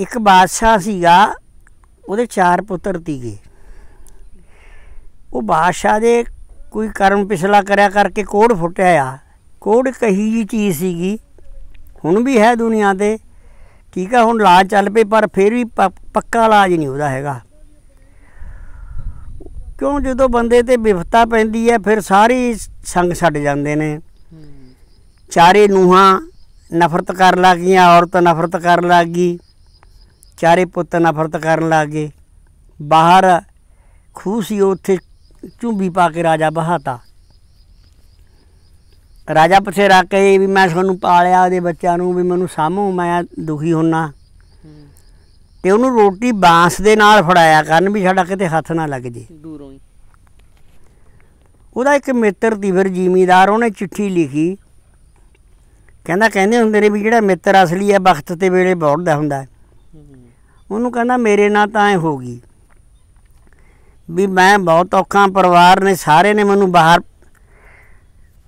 ਇੱਕ ਬਾਦਸ਼ਾਹ ਸੀਗਾ ਉਹਦੇ ਚਾਰ ਪੁੱਤਰ ਤੀਗੇ ਉਹ ਬਾਦਸ਼ਾਹ ਦੇ ਕੋਈ ਕਰਮ ਪਿਛਲਾ ਕਰਿਆ ਕਰਕੇ ਕੋੜ ਫੁੱਟਿਆ ਆ ਕੋੜ ਕਹੀ ਜੀ ਚੀਜ਼ ਸੀਗੀ ਹੁਣ ਵੀ ਹੈ ਦੁਨੀਆ ਤੇ ਠੀਕ ਆ ਹੁਣ ਇਲਾਜ ਚੱਲ ਪਈ ਪਰ ਫਿਰ ਵੀ ਪੱਕਾ ਇਲਾਜ ਨਹੀਂ ਉਹਦਾ ਹੈਗਾ ਕਿਉਂ ਜਦੋਂ ਬੰਦੇ ਤੇ ਵਿਫਤਾ ਪੈਂਦੀ ਹੈ ਫਿਰ ਸਾਰੀ ਸੰਗ ਛੱਡ ਜਾਂਦੇ ਨੇ ਚਾਰੇ ਨੂਹਾਂ ਨਫ਼ਰਤ ਕਰਨ ਲੱਗੀਆਂ ਔਰਤ ਨਫ਼ਰਤ ਕਰਨ ਲੱਗੀ ਚਾਰੇ ਪੁੱਤ ਨਫ਼ਰਤ ਕਰਨ ਲੱਗ ਗਏ ਬਾਹਰ ਖੂਹ ਸੀ ਉੱਥੇ ਝੁੰਬੀ ਪਾ ਕੇ ਰਾਜਾ ਬਹਾਤਾ ਰਾਜਾ ਪਿੱਛੇ ਰੱਖ ਕੇ ਵੀ ਮੈਂ ਤੁਹਾਨੂੰ ਪਾਲਿਆ ਉਹਦੇ ਬੱਚਿਆਂ ਨੂੰ ਵੀ ਮੈਨੂੰ ਸਾਹਮੂ ਮੈਂ ਦੁਖੀ ਹੁੰਨਾ ਤੇ ਉਹਨੂੰ ਰੋਟੀ ਬਾਂਸ ਦੇ ਨਾਲ ਫੜਾਇਆ ਕਰਨ ਵੀ ਸਾਡਾ ਕਿਤੇ ਹੱਥ ਨਾ ਲੱਗ ਜੇ ਦੂਰੋਂ ਹੀ ਉਹਦਾ ਇੱਕ ਮਿੱਤਰ ਦੀ ਫਿਰ ਜ਼ਿਮੀਦਾਰ ਉਹਨੇ ਚਿੱਠੀ ਲਿਖੀ ਕਹਿੰਦਾ ਕਹਿੰਦੇ ਹੁੰਦੇ ਨੇ ਵੀ ਜਿਹੜਾ ਮਿੱਤਰ ਅਸਲੀ ਹੈ ਵਕਤ ਤੇ ਵੇਲੇ ਬੋਲਦਾ ਹੁੰਦਾ ਉਹਨੂੰ ਕਹਿੰਦਾ ਮੇਰੇ ਨਾਲ ਤਾਂ ਐ ਹੋ ਗਈ ਵੀ ਮੈਂ ਬਹੁਤ ਔਖਾ ਪਰਿਵਾਰ ਨੇ ਸਾਰੇ ਨੇ ਮੈਨੂੰ ਬਾਹਰ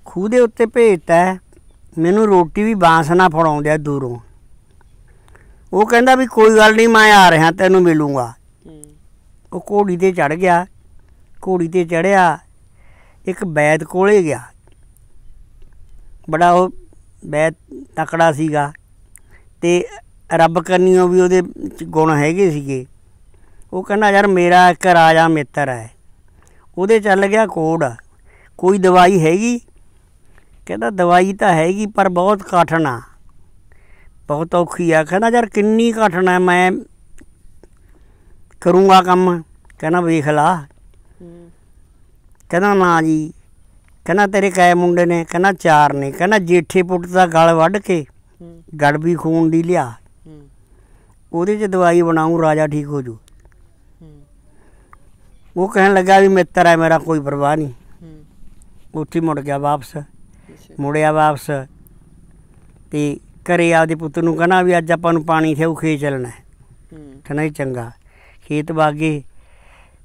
ਖੂਹ ਦੇ ਉੱਤੇ ਭੇਜਤਾ ਮੈਨੂੰ ਰੋਟੀ ਵੀ ਬਾਂਸ ਨਾ ਫੜਾਉਂਦੇ ਆ ਦੂਰੋਂ ਉਹ ਕਹਿੰਦਾ ਵੀ ਕੋਈ ਗੱਲ ਨਹੀਂ ਮੈਂ ਆ ਰਿਹਾ ਤੈਨੂੰ ਮਿਲੂੰਗਾ ਉਹ ਘੋੜੀ ਤੇ ਚੜ ਗਿਆ ਘੋੜੀ ਤੇ ਚੜਿਆ ਇੱਕ ਬੈਦ ਕੋਲੇ ਗਿਆ ਬੜਾ ਉਹ ਬੈਦ ਤਕੜਾ ਸੀਗਾ ਤੇ ਰੱਬ ਕਰਨੀਓ ਵੀ ਉਹਦੇ ਗੁਣ ਹੈਗੇ ਸੀਗੇ ਉਹ ਕਹਿੰਦਾ ਯਾਰ ਮੇਰਾ ਇੱਕ ਰਾਜਾ ਮਿੱਤਰ ਹੈ ਉਹਦੇ ਚੱਲ ਗਿਆ ਕੋੜ ਕੋਈ ਦਵਾਈ ਹੈਗੀ ਕਹਿੰਦਾ ਦਵਾਈ ਤਾਂ ਹੈਗੀ ਪਰ ਬਹੁਤ ਕਠਨ ਆ ਬਹੁਤ ਔਖੀ ਆ ਕਹਿੰਦਾ ਯਾਰ ਕਿੰਨੀ ਕਠਨ ਆ ਮੈਂ ਕਰੂੰਗਾ ਕੰਮ ਕਹਿੰਦਾ ਵੇਖ ਲਾ ਕਹਿੰਦਾ ਨਾ ਜੀ ਕਹਿੰਦਾ ਤੇਰੇ ਕਾਇ ਮੁੰਡੇ ਨੇ ਕਹਿੰਦਾ ਚਾਰ ਨੇ ਕਹਿੰਦਾ ਜੇਠੇ ਪੁੱਟ ਦਾ ਗਲ ਵੱਢ ਕੇ ਗੜਵੀ ਖੂਨ ਦੀ ਲਿਆ ਉਹਦੇ 'ਚ ਦਵਾਈ ਬਣਾਉਂ ਰਾਜਾ ਠੀਕ ਹੋ ਜੂ ਉਹ ਕਹਿਣ ਲੱਗਾ ਵੀ ਮਿੱਤਰ ਹੈ ਮੇਰਾ ਕੋਈ ਪਰਵਾਹ ਨਹੀਂ ਉੱਥੇ ਮੁੜ ਗਿਆ ਵਾਪਸ ਮੁੜਿਆ ਵਾਪਸ ਤੇ ਕਰੇ ਆਪਦੇ ਪੁੱਤ ਨੂੰ ਕਹਣਾ ਵੀ ਅੱਜ ਆਪਾਂ ਨੂੰ ਪਾਣੀ ਥੇਉ ਖੇ ਚੱਲਣਾ ਹੈ ਇਹ ਚੰਗਾ ਖੇਤ ਬਾਗੇ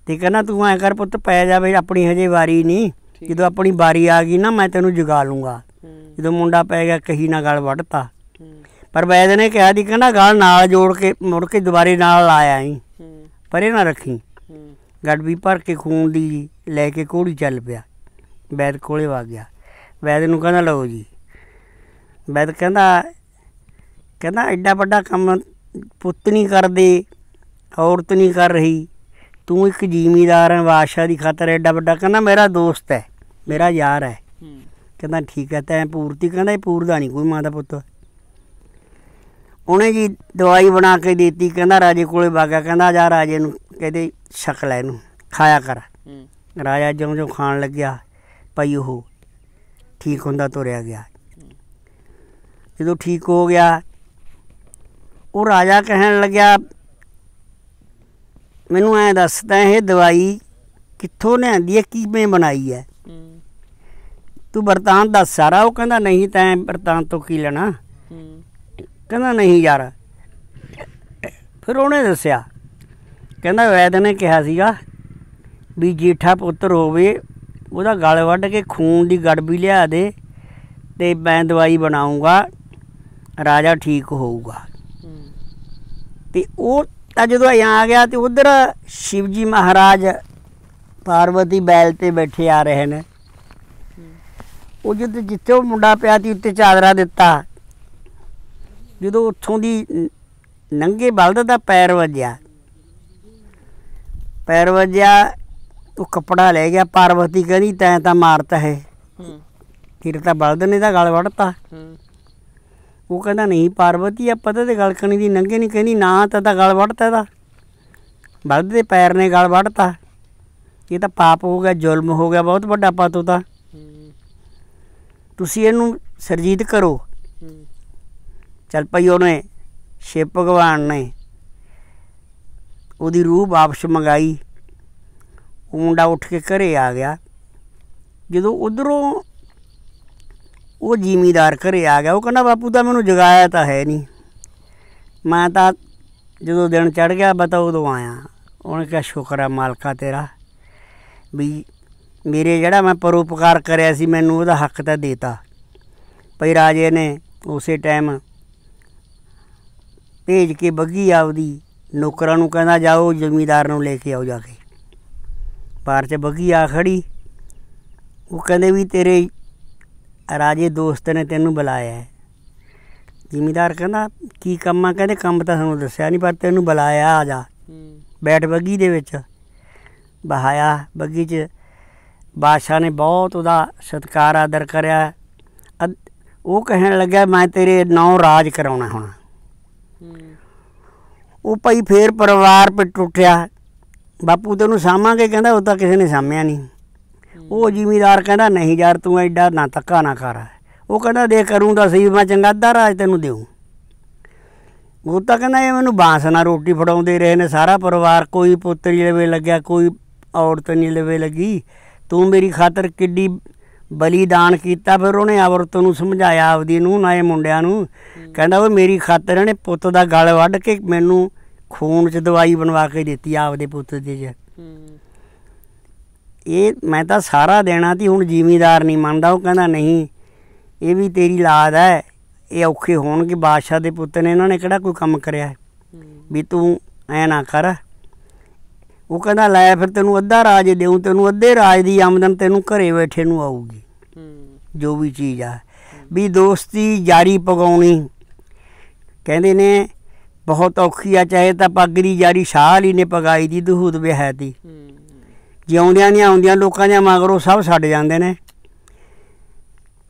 ਤੇ ਕਹਣਾ ਤੂੰ ਐ ਕਰ ਪੁੱਤ ਪੈ ਜਾ ਬਈ ਆਪਣੀ ਹਜੇ ਵਾਰੀ ਨਹੀਂ ਜਦੋਂ ਆਪਣੀ ਵਾਰੀ ਆ ਗਈ ਨਾ ਮੈਂ ਤੈਨੂੰ ਜਗਾ ਲੂੰਗਾ ਜਦੋਂ ਮੁੰਡਾ ਪੈ ਗਿਆ ਕਹੀ ਨਾ ਗਲ ਵੜਤਾ ਪਰ ਵੈਦ ਨੇ ਕਿਹਾ ਦੀ ਕਹਿੰਦਾ ਗਾਲ ਨਾਲ ਜੋੜ ਕੇ ਮੁੜ ਕੇ ਦੁਬਾਰੇ ਨਾਲ ਲਾਇਆ ਹੀ ਪਰੇ ਨਾ ਰੱਖੀ ਵੀ ਭਰ ਕੇ ਖੂਨ ਦੀ ਲੈ ਕੇ ਕੋੜੀ ਚੱਲ ਪਿਆ ਵੈਦ ਕੋਲੇ ਵਾ ਗਿਆ ਵੈਦ ਨੂੰ ਕਹਿੰਦਾ ਲਓ ਜੀ ਵੈਦ ਕਹਿੰਦਾ ਕਹਿੰਦਾ ਐਡਾ ਵੱਡਾ ਕੰਮ ਪੁੱਤ ਨਹੀਂ ਕਰਦੇ ਔਰਤ ਨਹੀਂ ਕਰ ਰਹੀ ਤੂੰ ਇੱਕ ਜ਼ਿਮੀਦਾਰ ਹੈ ਬਾਦਸ਼ਾਹ ਦੀ ਖਾਤਰ ਐਡਾ ਵੱਡਾ ਕਹਿੰਦਾ ਮੇਰਾ ਦੋਸਤ ਹੈ ਮੇਰਾ ਯਾਰ ਹੈ ਕਹਿੰਦਾ ਠੀਕ ਹੈ ਤੈਂ ਪੂਰਤੀ ਕਹਿੰਦਾ ਇਹ ਪੂਰਦਾ ਨਹੀਂ ਕੋਈ ਮਾਂ ਦਾ ਪੁੱਤ ਉਹਨੇ ਜੀ ਦਵਾਈ ਬਣਾ ਕੇ ਦਿੱਤੀ ਕਹਿੰਦਾ ਰਾਜੇ ਕੋਲੇ ਵਾਗਾ ਕਹਿੰਦਾ ਜਾ ਰਾਜੇ ਨੂੰ ਕਹਿੰਦੇ ਸ਼ਕ ਲੈ ਇਹਨੂੰ ਖਾਇਆ ਕਰ ਰਾਜਾ ਜਿਉਂ ਜਿਉਂ ਖਾਣ ਲੱਗਿਆ ਪਈ ਉਹ ਠੀਕ ਹੁੰਦਾ ਤੁਰਿਆ ਗਿਆ ਜਦੋਂ ਠੀਕ ਹੋ ਗਿਆ ਉਹ ਰਾਜਾ ਕਹਿਣ ਲੱਗਿਆ ਮੈਨੂੰ ਐ ਦੱਸਦਾ ਇਹ ਦਵਾਈ ਕਿੱਥੋਂ ਲਿਆਂਦੀ ਹੈ ਕਿਵੇਂ ਬਣਾਈ ਹੈ ਤੂੰ ਵਰਤਾਨ ਦੱਸ ਸਾਰਾ ਉਹ ਕਹਿੰਦਾ ਨਹੀਂ ਤੈਂ ਵਰਤਾਨ ਤੋਂ ਕੀ ਲੈਣਾ ਕਹਿੰਦਾ ਨਹੀਂ ਯਾਰ ਫਿਰ ਉਹਨੇ ਦੱਸਿਆ ਕਹਿੰਦਾ ਵੈਦ ਨੇ ਕਿਹਾ ਸੀਗਾ ਵੀ ਜੀਠਾ ਪੁੱਤਰ ਹੋਵੇ ਉਹਦਾ ਗਲ ਵੱਢ ਕੇ ਖੂਨ ਦੀ ਗੜਬੀ ਲਿਆ ਦੇ ਤੇ ਮੈਂ ਦਵਾਈ ਬਣਾਉਂਗਾ ਰਾਜਾ ਠੀਕ ਹੋਊਗਾ ਤੇ ਉਹ ਤਾਂ ਜਦੋਂ ਇਹ ਆ ਗਿਆ ਤੇ ਉਧਰ ਸ਼ਿਵਜੀ ਮਹਾਰਾਜ ਪਾਰਵਤੀ ਬੈਲ ਤੇ ਬੈਠੇ ਆ ਰਹੇ ਨੇ ਉਹ ਜਦ ਜਿੱਥੇ ਉਹ ਮੁੰਡਾ ਪਿਆ ਸੀ ਉੱਤੇ ਚਾਦਰਾ ਦਿੱਤਾ ਜਦੋਂ ਉੱਥੋਂ ਦੀ ਨੰਗੇ ਬਲਦ ਦਾ ਪੈਰ ਵੱਜਿਆ ਪੈਰ ਵੱਜਿਆ ਉਹ ਕਪੜਾ ਲੈ ਗਿਆ ਪਾਰਵਤੀ ਕਹਿੰਦੀ ਤੈਂ ਤਾਂ ਮਾਰਤਾ ਹੈ ਫਿਰ ਤਾਂ ਬਲਦ ਨੇ ਤਾਂ ਗਲ ਵੜਤਾ ਉਹ ਕਹਿੰਦਾ ਨਹੀਂ ਪਾਰਵਤੀ ਆ ਪਤਾ ਤੇ ਗਲ ਕਣੀ ਦੀ ਨੰਗੇ ਨਹੀਂ ਕਹਿੰਦੀ ਨਾ ਤਾਂ ਤਾਂ ਗਲ ਵੜਤਾ ਇਹਦਾ ਬਲਦ ਦੇ ਪੈਰ ਨੇ ਗਲ ਵੜਤਾ ਇਹ ਤਾਂ ਪਾਪ ਹੋ ਗਿਆ ਜ਼ੁਲਮ ਹੋ ਗਿਆ ਬਹੁਤ ਵੱਡਾ ਪਾਤੋ ਤਾਂ ਤੁਸੀਂ ਇਹਨੂੰ ਸਰਜੀਤ ਕਰੋ ਚੱਲ ਭਈ ਉਹਨੇ ਸ਼ਿਵ ਭਗਵਾਨ ਨੇ ਉਹਦੀ ਰੂਹ ਵਾਪਸ ਮੰਗਾਈ ਉਹ ਮੁੰਡਾ ਉੱਠ ਕੇ ਘਰੇ ਆ ਗਿਆ ਜਦੋਂ ਉਧਰੋਂ ਉਹ ਜ਼ਿਮੀਦਾਰ ਘਰੇ ਆ ਗਿਆ ਉਹ ਕਹਿੰਦਾ ਬਾਪੂ ਤਾਂ ਮੈਨੂੰ ਜਗਾਇਆ ਤਾਂ ਹੈ ਨਹੀਂ ਮੈਂ ਤਾਂ ਜਦੋਂ ਦਿਨ ਚੜ ਗਿਆ ਬਤਾ ਉਦੋਂ ਆਇਆ ਉਹਨੇ ਕਿਹਾ ਸ਼ੁਕਰ ਆ ਮਾਲਕਾ ਤੇਰਾ ਵੀ ਮੇਰੇ ਜਿਹੜਾ ਮੈਂ ਪਰਉਪਕਾਰ ਕਰਿਆ ਸੀ ਮੈਨੂੰ ਉਹਦਾ ਹੱਕ ਤਾਂ ਦੇਤਾ ਭਈ ਰਾਜੇ ਨੇ ਉਸੇ ਟਾਈਮ ਭੇਜ ਕੇ ਬੱਗੀ ਆਉਦੀ ਨੌਕਰਾਂ ਨੂੰ ਕਹਿੰਦਾ ਜਾਓ ਜ਼ਮੀਦਾਰ ਨੂੰ ਲੈ ਕੇ ਆਓ ਜਾ ਕੇ ਬਾਹਰ 'ਚ ਬੱਗੀ ਆ ਖੜੀ ਉਹ ਕਹਿੰਦੇ ਵੀ ਤੇਰੇ ਰਾਜੇ ਦੋਸਤ ਨੇ ਤੈਨੂੰ ਬੁਲਾਇਆ ਹੈ ਜ਼ਿਮੀਦਾਰ ਕਹਿੰਦਾ ਕੀ ਕੰਮ ਆ ਕਹਿੰਦੇ ਕੰਮ ਤਾਂ ਸਾਨੂੰ ਦੱਸਿਆ ਨਹੀਂ ਪਰ ਤੈਨੂੰ ਬੁਲਾਇਆ ਆ ਜਾ ਬੈਠ ਬੱਗੀ ਦੇ ਵਿੱਚ ਬਹਾਇਆ ਬੱਗੀ 'ਚ ਬਾਦਸ਼ਾਹ ਨੇ ਬਹੁਤ ਉਹਦਾ ਸਤਕਾਰ ਆਦਰ ਕਰਿਆ ਉਹ ਕਹਿਣ ਲੱਗਾ ਮੈਂ ਤੇਰੇ ਨੌ ਰਾਜ ਕਰਾਉਣਾ ਹੁਣ ਉਹ ਭਾਈ ਫੇਰ ਪਰਿਵਾਰ ਪਿੱਟ ਟੁੱਟਿਆ ਬਾਪੂ ਤੇ ਉਹਨੂੰ ਸਾਮਾਂਗੇ ਕਹਿੰਦਾ ਉਹ ਤਾਂ ਕਿਸੇ ਨੇ ਸਾਮਿਆ ਨਹੀਂ ਉਹ ਜ਼ਿਮੀਦਾਰ ਕਹਿੰਦਾ ਨਹੀਂ ਯਾਰ ਤੂੰ ਐਡਾ ਨਾ ਤੱਕਾ ਨਾ ਕਰ ਉਹ ਕਹਿੰਦਾ ਦੇ ਕਰੂੰਗਾ ਸਹੀ ਮੈਂ ਚੰਗਾ ਦਾ ਰਾਜ ਤੈਨੂੰ ਦੇਉ ਉਹ ਤਾਂ ਕਹਿੰਦਾ ਇਹ ਮੈਨੂੰ ਬਾਂਸ ਨਾਲ ਰੋਟੀ ਫੜਾਉਂਦੇ ਰਹੇ ਨੇ ਸਾਰਾ ਪਰਿਵਾਰ ਕੋਈ ਪੁੱਤਰੀ ਲਵੇ ਲੱਗਿਆ ਕੋਈ ਔਰਤ ਨਹੀਂ ਲਵੇ ਲੱਗੀ ਤੂੰ ਮੇਰੀ ਖਾਤਰ ਕਿੱਡੀ ਬਲੀਦਾਨ ਕੀਤਾ ਫਿਰ ਉਹਨੇ ਔਰਤ ਨੂੰ ਸਮਝਾਇਆ ਆਪਦੀ ਨੂੰ ਨਾਏ ਮੁੰਡਿਆਂ ਨੂੰ ਕਹਿੰਦਾ ਉਹ ਮੇਰੀ ਖਾਤਰ ਇਹਨੇ ਪੁੱਤ ਦਾ ਗਲ ਵੱਢ ਕੇ ਮੈਨੂੰ ਖੂਨ 'ਚ ਦਵਾਈ ਬਣਵਾ ਕੇ ਦਿੱਤੀ ਆਪਦੇ ਪੁੱਤ ਦੇ ਜੇ ਇਹ ਮੈਂ ਤਾਂ ਸਾਰਾ ਦੇਣਾ ਤੀ ਹੁਣ ਜ਼ਿਮੀਦਾਰ ਨਹੀਂ ਮੰਨਦਾ ਉਹ ਕਹਿੰਦਾ ਨਹੀਂ ਇਹ ਵੀ ਤੇਰੀ ਲਾਦ ਹੈ ਇਹ ਔਖੇ ਹੋਣਗੇ ਬਾਦਸ਼ਾਹ ਦੇ ਪੁੱਤ ਨੇ ਇਹਨਾਂ ਨੇ ਕਿਹੜਾ ਕੋਈ ਕੰਮ ਕਰਿਆ ਵੀ ਤੂੰ ਐ ਨਾ ਕਰ ਉਹ ਕਹਿੰਦਾ ਲੈ ਫਿਰ ਤੈਨੂੰ ਅੱਧਾ ਰਾਜ ਦੇਉ ਤੈਨੂੰ ਅੱਧੇ ਰਾਜ ਦੀ ਆਮਦਨ ਤੈਨੂੰ ਘਰੇ ਬੈਠੇ ਨੂੰ ਆਊਗੀ ਜੋ ਵੀ ਚੀਜ਼ ਆ ਵੀ ਦੋਸਤੀ ਜਾਰੀ ਪਗਾਉਣੀ ਕਹਿੰਦੇ ਨੇ ਬਹੁਤ ਔਖੀ ਆ ਚਾਹੇ ਤਾਂ ਪਾਗਰੀ ਜਾਰੀ ਸਾਲ ਹੀ ਨੇ ਪਗਾਈ ਦੀ ਦਹੂਦ ਵਿਹਾਇਤੀ ਜਿਉਂਦਿਆਂ ਨਹੀਂ ਆਉਂਦਿਆਂ ਲੋਕਾਂ ਦੇ ਮਗਰੋਂ ਸਭ ਛੱਡ ਜਾਂਦੇ ਨੇ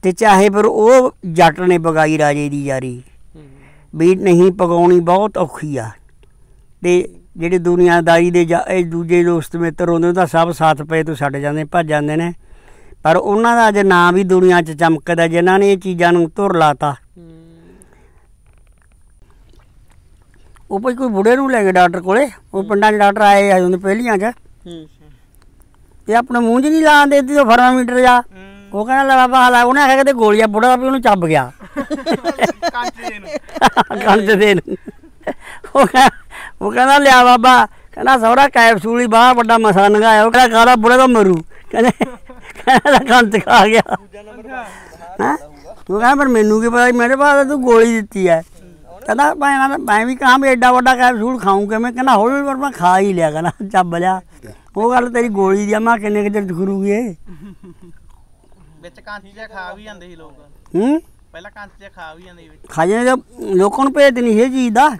ਤੇ ਚਾਹੇ ਪਰ ਉਹ ਜੱਟ ਨੇ ਪਗਾਈ ਰਾਜੇ ਦੀ ਯਾਰੀ ਵੀ ਨਹੀਂ ਪਗਾਉਣੀ ਬਹੁਤ ਔਖੀ ਆ ਤੇ ਜਿਹੜੇ ਦੁਨੀਆਦਾਰੀ ਦੇ ਜਾਂ ਇਹ ਦੂਜੇ ਦੋਸਤ ਮਿੱਤਰ ਹੁੰਦੇ ਉਹਦਾ ਸਭ ਸਾਥ ਪਏ ਤੋਂ ਛੱਡ ਜਾਂਦੇ ਭੱਜ ਜਾਂਦੇ ਨੇ ਪਰ ਉਹਨਾਂ ਦਾ ਜੇ ਨਾਮ ਵੀ ਦੁਨੀਆ 'ਚ ਚਮਕਦਾ ਜਿਨ੍ਹਾਂ ਨੇ ਇਹ ਚੀਜ਼ਾਂ ਨੂੰ ਧੁਰ ਲਾਤਾ ਉਹ ਕੋਈ ਕੋਈ ਬੁੜੇ ਨੂੰ ਲੈ ਕੇ ਡਾਕਟਰ ਕੋਲੇ ਉਹ ਪਿੰਡਾਂ 'ਚ ਡਾਕਟਰ ਆਏ ਆ ਉਹਨੇ ਪਹਿਲੀਆਂ 'ਚ ਇਹ ਆਪਣੇ ਮੂੰਹ 'ਚ ਨਹੀਂ ਲਾਣ ਦੇਦੀ ਉਹ ਫਰਮਾਮੀਟਰ ਜਾ ਉਹ ਕਹਿੰਦਾ ਲੈ ਬਾਬਾ ਹਲਾ ਉਹਨੇ ਆਖਿਆ ਕਿ ਗੋਲੀਆਂ ਬੁੜਾ ਵੀ ਉਹਨੂੰ ਚੱਬ ਗਿਆ ਕੰਚ ਦੇ ਨੂੰ ਕੰਚ ਦੇ ਨੂੰ ਉਹ ਕਹਿੰਦਾ ਉਹ ਕਹਿੰਦਾ ਲਿਆ ਬਾਬਾ ਕਹਿੰਦਾ ਸਹੁਰਾ ਕੈਪਸੂਲ ਹੀ ਬਾਹ ਵੱਡਾ ਮਸਾ ਨਗਾਇਆ ਉਹ ਕਹਿੰਦਾ ਕਾਲਾ ਬੁੜਾ ਦਾ ਮਰੂ ਕਹਿੰਦਾ ਕਹਿੰਦਾ ਕੰਤ ਖਾ ਗਿਆ ਹਾਂ ਤੂੰ ਕਹਿੰਦਾ ਪਰ ਮੈਨੂੰ ਕੀ ਪਤਾ ਮੇਰੇ ਬਾਦ ਤੂੰ ਗੋਲੀ ਦਿੱਤੀ ਐ ਕਹਿੰਦਾ ਮੈਂ ਮੈਂ ਵੀ ਕਹਾਂ ਐਡਾ ਵੱਡਾ ਕੈਪਸੂਲ ਖਾਉਂ ਕਿਵੇਂ ਕਹਿੰਦਾ ਹੌਲੀ ਪਰ ਮੈਂ ਖਾ ਹੀ ਲਿਆ ਕਹਿੰਦਾ ਚੱਬ ਲਿਆ ਉਹ ਗੱਲ ਤੇਰੀ ਗੋਲੀ ਦੀ ਆ ਮੈਂ ਕਿੰਨੇ ਕਿਤੇ ਦਖਰੂਗੀ ਇਹ ਵਿੱਚ ਕਾਂਤੀ ਜਿਹਾ ਖਾ ਵੀ ਜਾਂਦੇ ਸੀ ਲੋਕ ਹੂੰ ਪਹਿਲਾਂ ਕਾਂਤੀ ਜਿਹਾ ਖਾ ਵੀ ਜਾਂਦੇ ਸੀ ਖਾ ਜਾਂਦੇ ਲੋਕਾਂ ਨੂੰ ਭੇਜ ਨਹੀਂ ਇਹ ਚੀਜ਼ ਦਾ